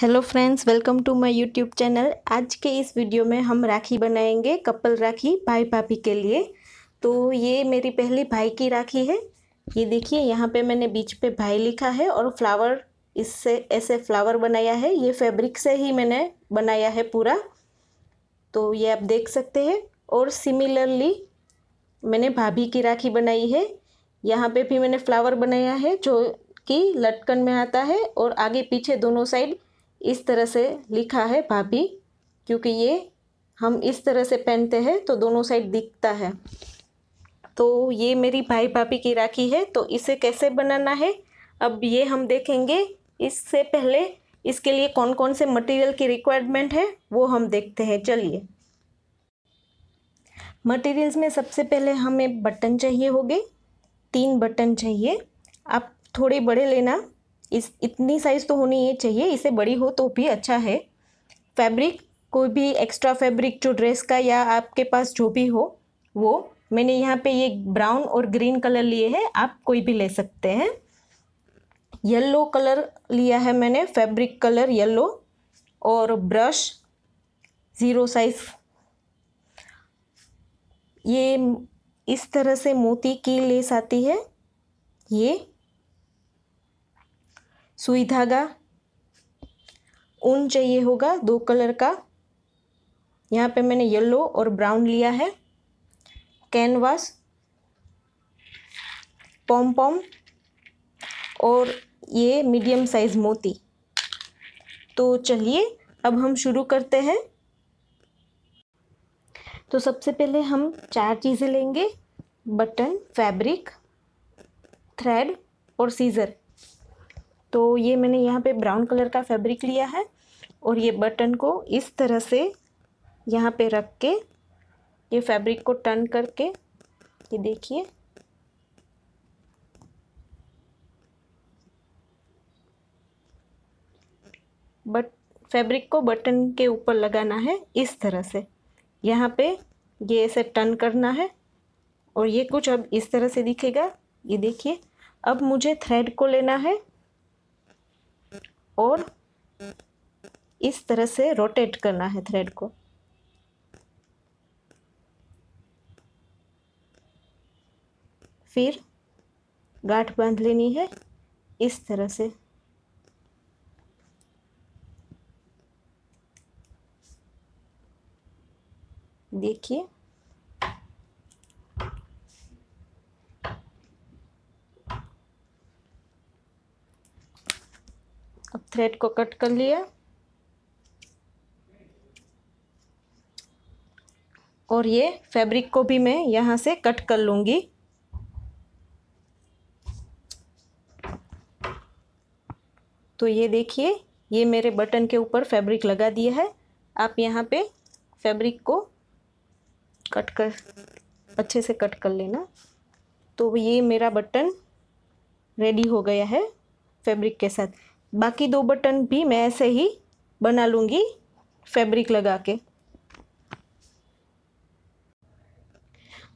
hello friends welcome to my YouTube channel आज के इस वीडियो में हम राखी बनाएंगे कपल राखी भाई भाभी के लिए तो ये मेरी पहली भाई की राखी है ये देखिए यहाँ पे मैंने बीच पे भाई लिखा है और फ्लावर इससे ऐसे फ्लावर बनाया है ये फैब्रिक से ही मैंने बनाया है पूरा तो ये आप देख सकते हैं और सिमिलरली मैंने भाभी की राखी बनाई है यहाँ पर भी मैंने फ्लावर बनाया है जो कि लटकन में आता है और आगे पीछे दोनों साइड इस तरह से लिखा है भाभी क्योंकि ये हम इस तरह से पहनते हैं तो दोनों साइड दिखता है तो ये मेरी भाई भाभी की राखी है तो इसे कैसे बनाना है अब ये हम देखेंगे इससे पहले इसके लिए कौन कौन से मटेरियल की रिक्वायरमेंट है वो हम देखते हैं चलिए मटेरियल्स में सबसे पहले हमें बटन चाहिए होगे तीन बटन चाहिए आप थोड़े बड़े लेना इस इतनी साइज़ तो होनी ये चाहिए इसे बड़ी हो तो भी अच्छा है फैब्रिक कोई भी एक्स्ट्रा फैब्रिक जो ड्रेस का या आपके पास जो भी हो वो मैंने यहाँ पे ये ब्राउन और ग्रीन कलर लिए हैं आप कोई भी ले सकते हैं येलो कलर लिया है मैंने फैब्रिक कलर येलो और ब्रश ज़ीरो साइज़ ये इस तरह से मोती की लेस आती है ये सुई धागा ऊन चाहिए होगा दो कलर का यहाँ पे मैंने येलो और ब्राउन लिया है कैनवास पॉम पॉम और ये मीडियम साइज़ मोती तो चलिए अब हम शुरू करते हैं तो सबसे पहले हम चार चीज़ें लेंगे बटन फैब्रिक थ्रेड और सीज़र तो ये मैंने यहाँ पे ब्राउन कलर का फैब्रिक लिया है और ये बटन को इस तरह से यहाँ पे रख के ये फैब्रिक को टर्न करके ये देखिए बट फैब्रिक को बटन के ऊपर लगाना है इस तरह से यहाँ पे ये ऐसे टर्न करना है और ये कुछ अब इस तरह से दिखेगा ये देखिए अब मुझे थ्रेड को लेना है और इस तरह से रोटेट करना है थ्रेड को फिर गांठ बांध लेनी है इस तरह से देखिए अब थ्रेड को कट कर लिया और ये फैब्रिक को भी मैं यहाँ से कट कर लूँगी तो ये देखिए ये मेरे बटन के ऊपर फैब्रिक लगा दिया है आप यहाँ पे फैब्रिक को कट कर अच्छे से कट कर लेना तो ये मेरा बटन रेडी हो गया है फैब्रिक के साथ बाकी दो बटन भी मैं ऐसे ही बना लूँगी फैब्रिक लगा के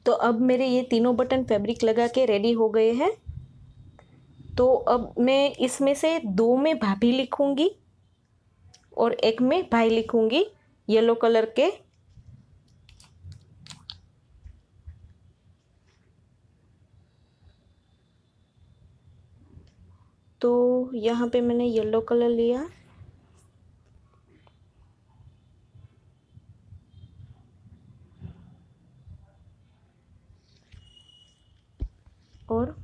तो अब मेरे ये तीनों बटन फैब्रिक लगा के रेडी हो गए हैं तो अब मैं इसमें से दो में भाभी लिखूँगी और एक में भाई लिखूँगी येलो कलर के तो यहाँ पे मैंने येलो कलर लिया और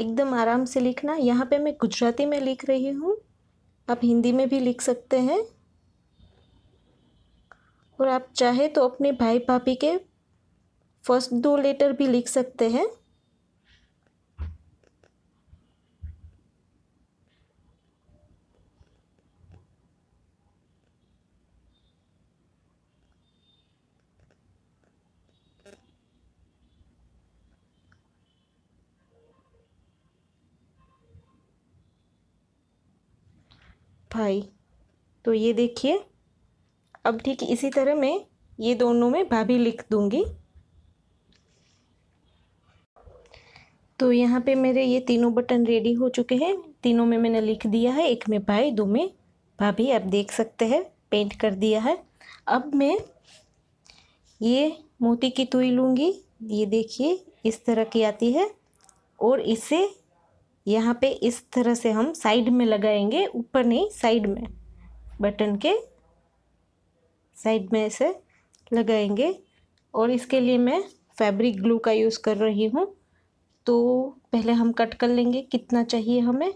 एकदम आराम से लिखना यहाँ पे मैं गुजराती में लिख रही हूँ आप हिंदी में भी लिख सकते हैं और आप चाहे तो अपने भाई भाभी के फर्स्ट दो लेटर भी लिख सकते हैं भाई तो ये देखिए अब ठीक इसी तरह मैं ये दोनों में भाभी लिख दूंगी तो यहाँ पे मेरे ये तीनों बटन रेडी हो चुके हैं तीनों में मैंने लिख दिया है एक में भाई दो में भाभी आप देख सकते हैं पेंट कर दिया है अब मैं ये मोती की तुई लूँगी ये देखिए इस तरह की आती है और इसे यहाँ पे इस तरह से हम साइड में लगाएंगे ऊपर नहीं साइड में बटन के साइड में ऐसे लगाएंगे और इसके लिए मैं फैब्रिक ग्लू का यूज़ कर रही हूँ तो पहले हम कट कर लेंगे कितना चाहिए हमें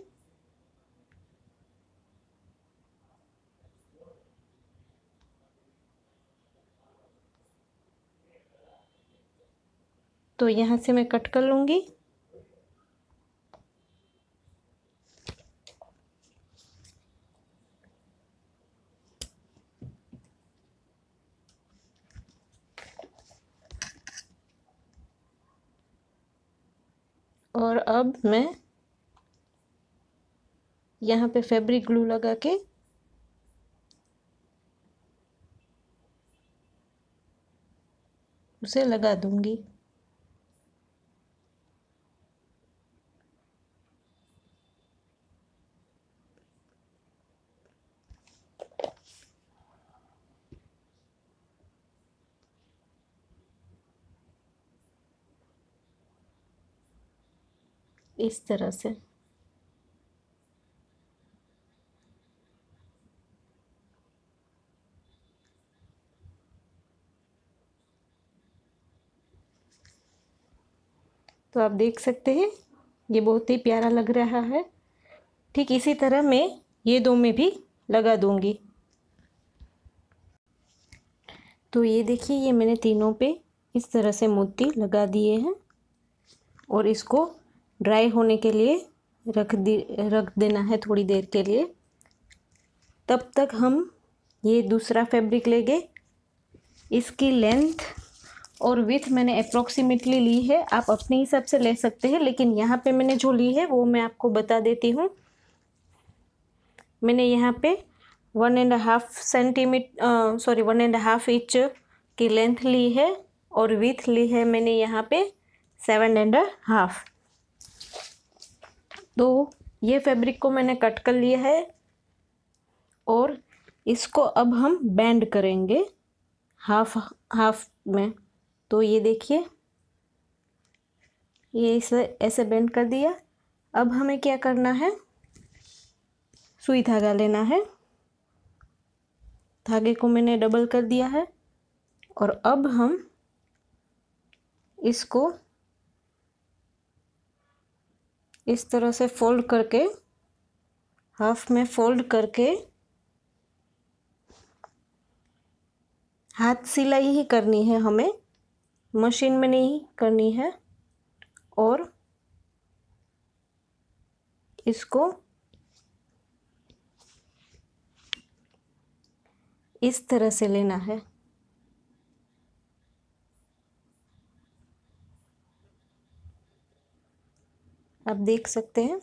तो यहाँ से मैं कट कर लूँगी और अब मैं यहाँ पे फैब्रिक ग्लू लगा के उसे लगा दूंगी इस तरह से तो आप देख सकते हैं ये बहुत ही प्यारा लग रहा है ठीक इसी तरह मैं ये दो में भी लगा दूंगी तो ये देखिए ये मैंने तीनों पे इस तरह से मोती लगा दिए हैं और इसको ड्राई होने के लिए रख दे रख देना है थोड़ी देर के लिए तब तक हम ये दूसरा फैब्रिक लेंगे इसकी लेंथ और विथ मैंने अप्रोक्सीमेटली ली है आप अपने हिसाब से ले सकते हैं लेकिन यहाँ पे मैंने जो ली है वो मैं आपको बता देती हूँ मैंने यहाँ पे one and half centimetre sorry one and half inch की लेंथ ली है और विथ ली है मैंने यहाँ पे सेवन एंड हाफ तो ये फैब्रिक को मैंने कट कर लिया है और इसको अब हम बैंड करेंगे हाफ हाफ में तो ये देखिए ये इसे ऐसे बैंड कर दिया अब हमें क्या करना है सुई धागा लेना है धागे को मैंने डबल कर दिया है और अब हम इसको इस तरह से फोल्ड करके हाफ में फोल्ड करके हाथ सिलाई ही करनी है हमें मशीन में नहीं करनी है और इसको इस तरह से लेना है आप देख सकते हैं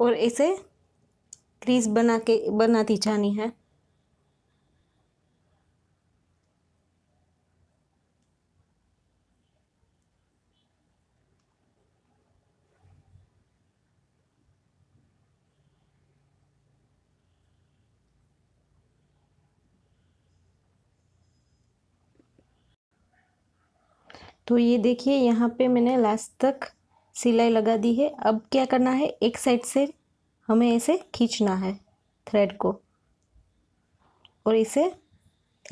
और इसे क्रीज बना के बनाती जानी है तो ये देखिए यहाँ पे मैंने लास्ट तक सिलाई लगा दी है अब क्या करना है एक साइड से हमें ऐसे खींचना है थ्रेड को और इसे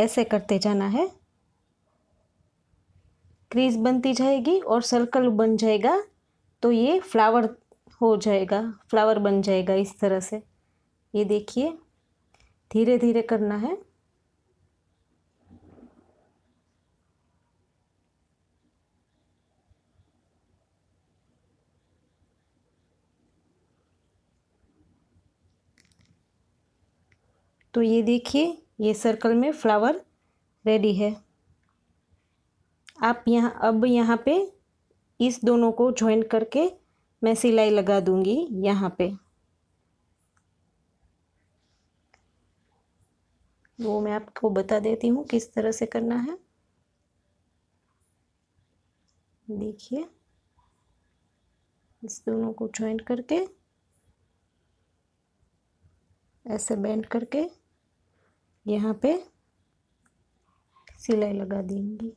ऐसे करते जाना है क्रीज बनती जाएगी और सर्कल बन जाएगा तो ये फ्लावर हो जाएगा फ्लावर बन जाएगा इस तरह से ये देखिए धीरे धीरे करना है तो ये देखिए ये सर्कल में फ्लावर रेडी है आप यहाँ अब यहाँ पे इस दोनों को ज्वाइन करके मैं सिलाई लगा दूंगी यहाँ पे वो मैं आपको बता देती हूँ किस तरह से करना है देखिए इस दोनों को ज्वाइन करके ऐसे बेंड करके यहाँ पे सिलाई लगा देंगी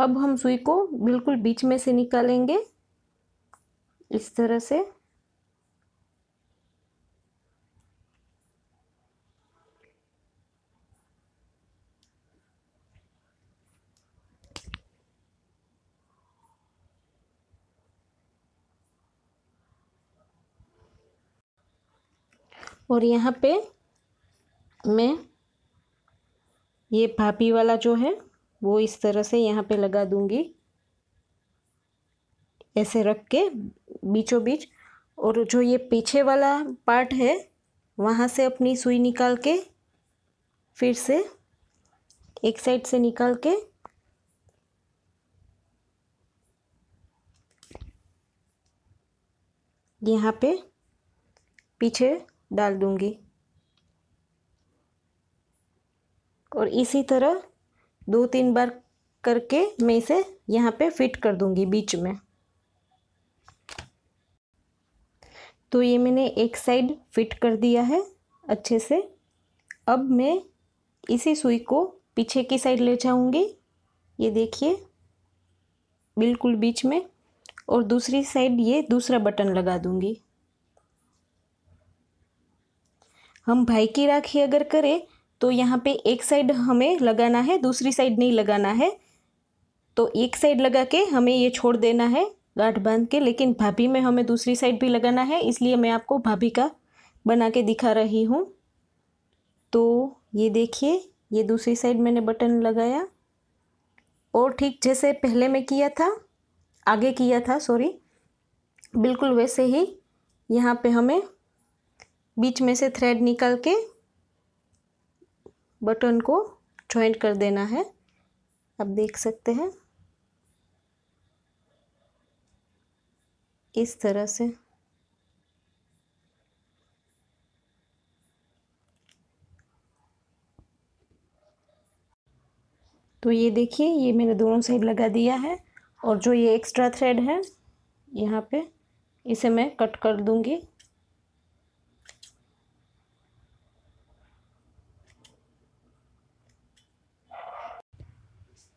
अब हम सुई को बिल्कुल बीच में से निकालेंगे इस तरह से और यहाँ पे मैं ये भाभी वाला जो है वो इस तरह से यहाँ पे लगा दूँगी ऐसे रख के बीचों बीच और जो ये पीछे वाला पार्ट है वहाँ से अपनी सुई निकाल के फिर से एक साइड से निकाल के यहाँ पे पीछे डाल दूँगी और इसी तरह दो तीन बार करके मैं इसे यहाँ पे फिट कर दूँगी बीच में तो ये मैंने एक साइड फिट कर दिया है अच्छे से अब मैं इसी सुई को पीछे की साइड ले जाऊँगी ये देखिए बिल्कुल बीच में और दूसरी साइड ये दूसरा बटन लगा दूँगी हम भाई की राखी अगर करें तो यहाँ पे एक साइड हमें लगाना है दूसरी साइड नहीं लगाना है तो एक साइड लगा के हमें ये छोड़ देना है गांठ बांध के लेकिन भाभी में हमें दूसरी साइड भी लगाना है इसलिए मैं आपको भाभी का बना के दिखा रही हूँ तो ये देखिए ये दूसरी साइड मैंने बटन लगाया और ठीक जैसे पहले मैं किया था आगे किया था सॉरी बिल्कुल वैसे ही यहाँ पे हमें बीच में से थ्रेड निकाल के बटन को जॉइंट कर देना है आप देख सकते हैं इस तरह से तो ये देखिए ये मैंने दोनों साइड लगा दिया है और जो ये एक्स्ट्रा थ्रेड है यहाँ पे इसे मैं कट कर दूंगी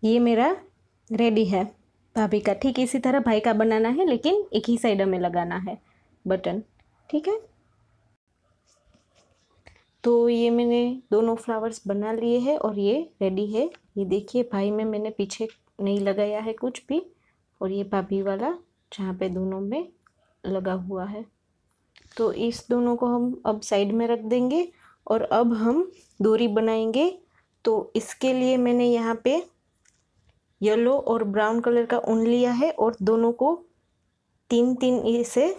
ये मेरा रेडी है भाभी का ठीक इसी तरह भाई का बनाना है लेकिन एक ही साइड में लगाना है बटन ठीक है तो ये मैंने दोनों फ्लावर्स बना लिए हैं और ये रेडी है ये देखिए भाई में मैंने पीछे नहीं लगाया है कुछ भी और ये भाभी वाला जहाँ पे दोनों में लगा हुआ है तो इस दोनों को हम अब साइड में रख देंगे और अब हम दूरी बनाएंगे तो इसके लिए मैंने यहाँ पे येलो और ब्राउन कलर का ऊन लिया है और दोनों को तीन तीन इसे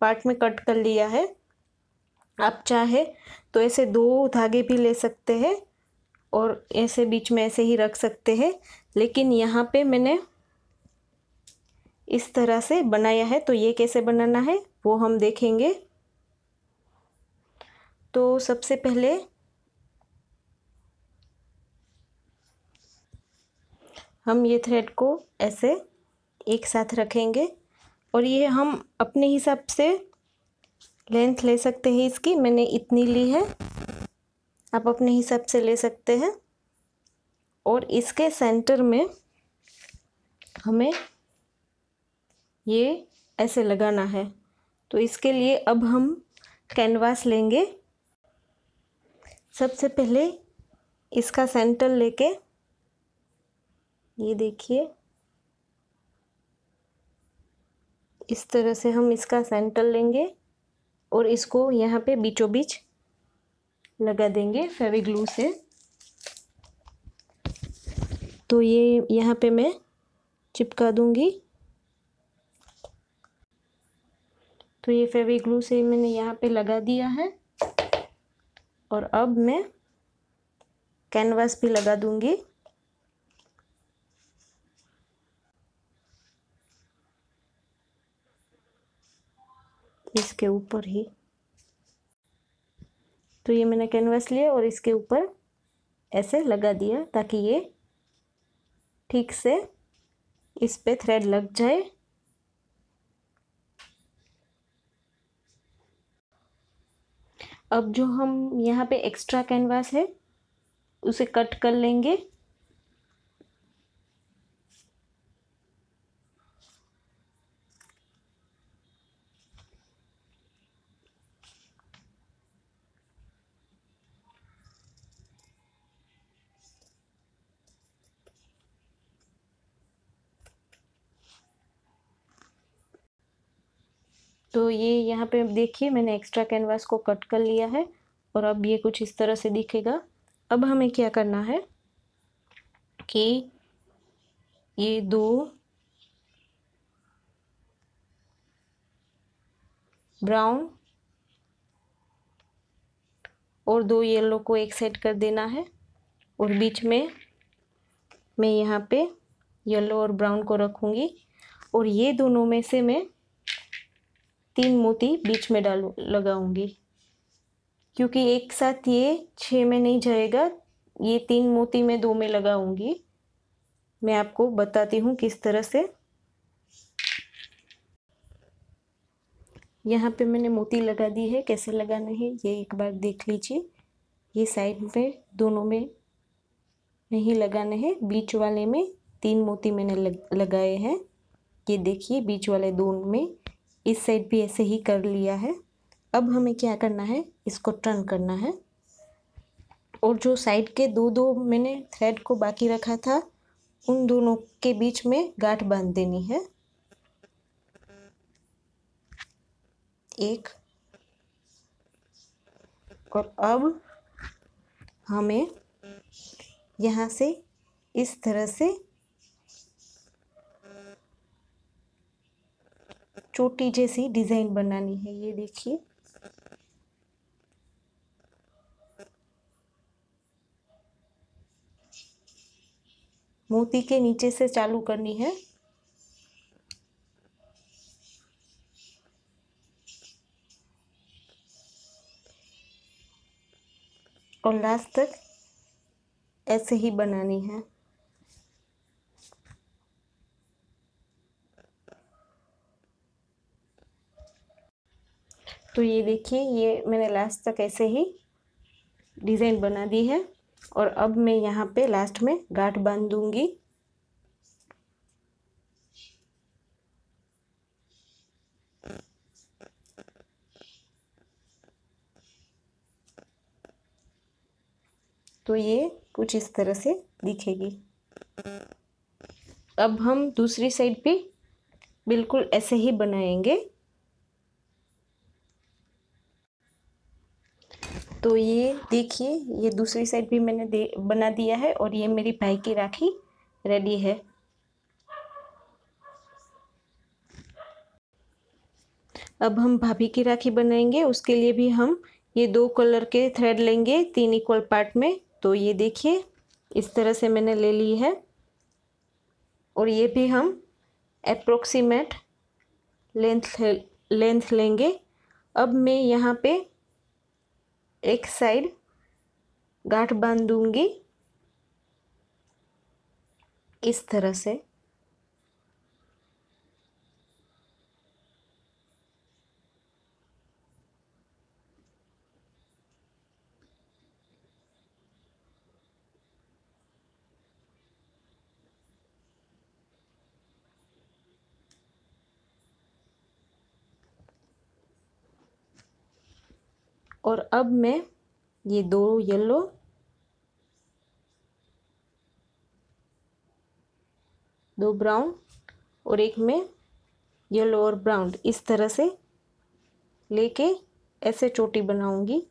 पार्ट में कट कर लिया है आप चाहे तो ऐसे दो धागे भी ले सकते हैं और ऐसे बीच में ऐसे ही रख सकते हैं लेकिन यहाँ पे मैंने इस तरह से बनाया है तो ये कैसे बनाना है वो हम देखेंगे तो सबसे पहले हम ये थ्रेड को ऐसे एक साथ रखेंगे और ये हम अपने हिसाब से लेंथ ले सकते हैं इसकी मैंने इतनी ली है आप अपने हिसाब से ले सकते हैं और इसके सेंटर में हमें ये ऐसे लगाना है तो इसके लिए अब हम कैनवास लेंगे सबसे पहले इसका सेंटर लेके ये देखिए इस तरह से हम इसका सेंटर लेंगे और इसको यहाँ पे बीचों बीच लगा देंगे फेविग्लू से तो ये यहाँ पे मैं चिपका दूँगी तो ये फेविग्लू से मैंने यहाँ पे लगा दिया है और अब मैं कैनवास भी लगा दूँगी इसके ऊपर ही तो ये मैंने कैनवास लिया और इसके ऊपर ऐसे लगा दिया ताकि ये ठीक से इस पे थ्रेड लग जाए अब जो हम यहाँ पे एक्स्ट्रा कैनवास है उसे कट कर लेंगे तो ये यहाँ पे देखिए मैंने एक्स्ट्रा कैनवास को कट कर लिया है और अब ये कुछ इस तरह से दिखेगा अब हमें क्या करना है कि ये दो ब्राउन और दो येलो को एक साइड कर देना है और बीच में मैं यहाँ पे येलो और ब्राउन को रखूँगी और ये दोनों में से मैं तीन मोती बीच में डाल लगाऊंगी क्योंकि एक साथ ये छः में नहीं जाएगा ये तीन मोती में दो में लगाऊंगी मैं आपको बताती हूँ किस तरह से यहाँ पे मैंने मोती लगा दी है कैसे लगाना है ये एक बार देख लीजिए ये साइड में दोनों में नहीं लगाना है बीच वाले में तीन मोती मैंने लग, लगाए हैं ये देखिए बीच वाले दोनों में इस साइड भी ऐसे ही कर लिया है अब हमें क्या करना है इसको टर्न करना है और जो साइड के दो दो मैंने थ्रेड को बाकी रखा था उन दोनों के बीच में गांठ बांध देनी है एक और अब हमें यहाँ से इस तरह से चोटी जैसी डिज़ाइन बनानी है ये देखिए मोती के नीचे से चालू करनी है और लास्ट तक ऐसे ही बनानी है तो ये देखिए ये मैंने लास्ट तक ऐसे ही डिज़ाइन बना दी है और अब मैं यहाँ पे लास्ट में गाठ बांध दूँगी तो ये कुछ इस तरह से दिखेगी अब हम दूसरी साइड पे बिल्कुल ऐसे ही बनाएंगे तो ये देखिए ये दूसरी साइड भी मैंने दे बना दिया है और ये मेरी भाई की राखी रेडी है अब हम भाभी की राखी बनाएंगे उसके लिए भी हम ये दो कलर के थ्रेड लेंगे तीन इक्वल पार्ट में तो ये देखिए इस तरह से मैंने ले ली है और ये भी हम अप्रोक्सीमेट लेंथ लेंथ लेंगे अब मैं यहाँ पे एक साइड गांठ बांध दूंगी इस तरह से और अब मैं ये दो येलो दो ब्राउन और एक में येलो और ब्राउन इस तरह से लेके ऐसे चोटी बनाऊंगी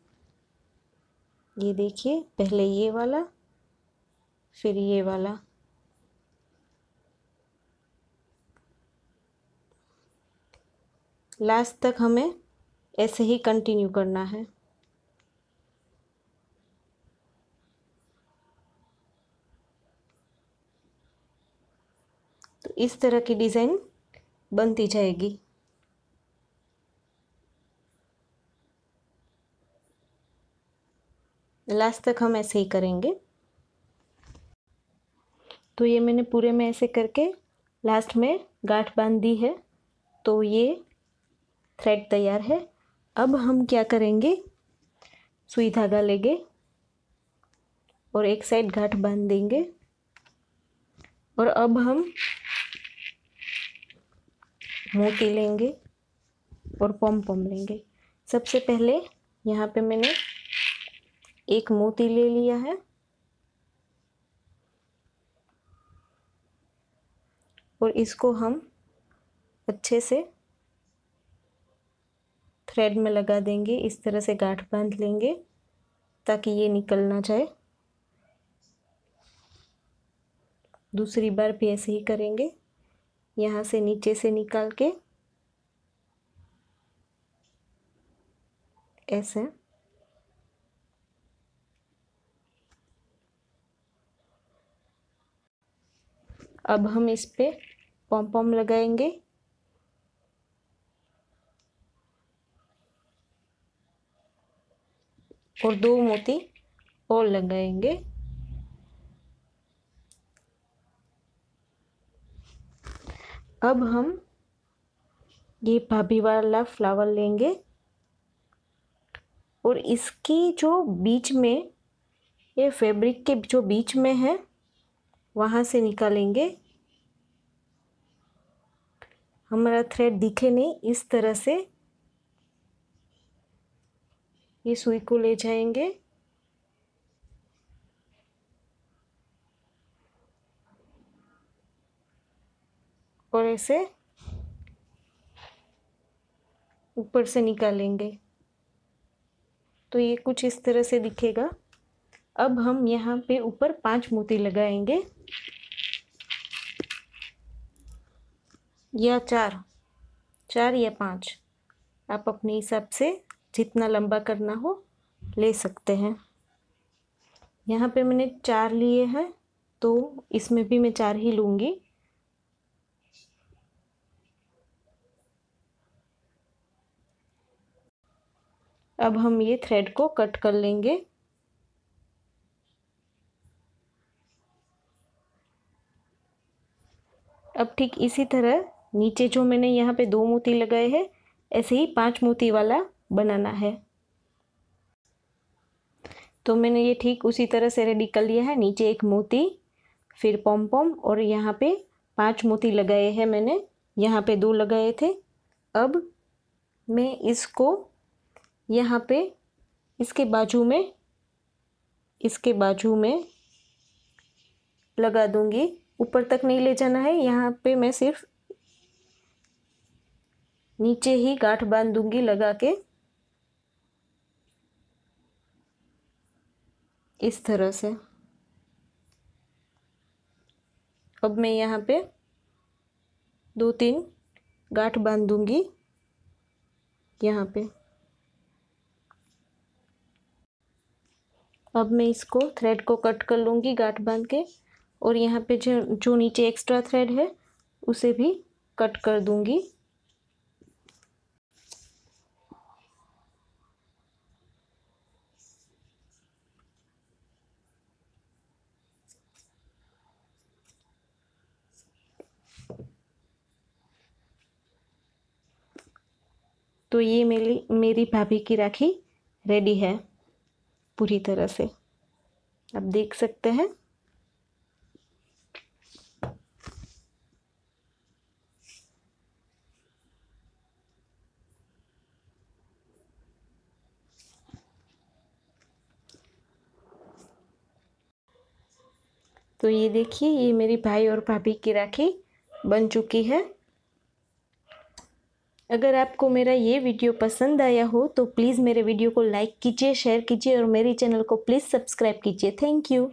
ये देखिए पहले ये वाला फिर ये वाला लास्ट तक हमें ऐसे ही कंटिन्यू करना है तो इस तरह की डिज़ाइन बनती जाएगी लास्ट तक हम ऐसे ही करेंगे तो ये मैंने पूरे में ऐसे करके लास्ट में गांठ बांध दी है तो ये थ्रेड तैयार है अब हम क्या करेंगे सुई धागा लेंगे और एक साइड गांठ बांध देंगे और अब हम मोती लेंगे और पम पम लेंगे सबसे पहले यहाँ पे मैंने एक मोती ले लिया है और इसको हम अच्छे से थ्रेड में लगा देंगे इस तरह से गांठ बांध लेंगे ताकि ये निकल ना जाए दूसरी बार भी ऐसे ही करेंगे यहाँ से नीचे से निकाल के ऐसे अब हम इस पर पम पम लगाएंगे और दो मोती और लगाएंगे अब हम ये भाभी वाला फ्लावर लेंगे और इसकी जो बीच में ये फैब्रिक के जो बीच में है वहाँ से निकालेंगे हमारा थ्रेड दिखे नहीं इस तरह से ये सुई को ले जाएंगे और ऐसे ऊपर से निकालेंगे तो ये कुछ इस तरह से दिखेगा अब हम यहाँ पे ऊपर पांच मोती लगाएंगे या चार चार या पांच आप अपने हिसाब से जितना लंबा करना हो ले सकते हैं यहाँ पे मैंने चार लिए हैं तो इसमें भी मैं चार ही लूँगी अब हम ये थ्रेड को कट कर लेंगे अब ठीक इसी तरह नीचे जो मैंने यहाँ पे दो मोती लगाए हैं ऐसे ही पांच मोती वाला बनाना है तो मैंने ये ठीक उसी तरह से रेडी कर लिया है नीचे एक मोती फिर पॉम पॉम और यहाँ पे पांच मोती लगाए हैं मैंने यहाँ पे दो लगाए थे अब मैं इसको यहाँ पे इसके बाजू में इसके बाजू में लगा दूंगी ऊपर तक नहीं ले जाना है यहाँ पे मैं सिर्फ नीचे ही गांठ बांध दूंगी लगा के इस तरह से अब मैं यहाँ पे दो तीन गांठ बांध दूंगी यहाँ पे अब मैं इसको थ्रेड को कट कर लूँगी गाँट बांध के और यहाँ पे जो जो नीचे एक्स्ट्रा थ्रेड है उसे भी कट कर दूँगी तो ये मेरी मेरी भाभी की राखी रेडी है पूरी तरह से आप देख सकते हैं तो ये देखिए ये मेरी भाई और भाभी की राखी बन चुकी है अगर आपको मेरा ये वीडियो पसंद आया हो तो प्लीज़ मेरे वीडियो को लाइक कीजिए शेयर कीजिए और मेरे चैनल को प्लीज़ सब्सक्राइब कीजिए थैंक यू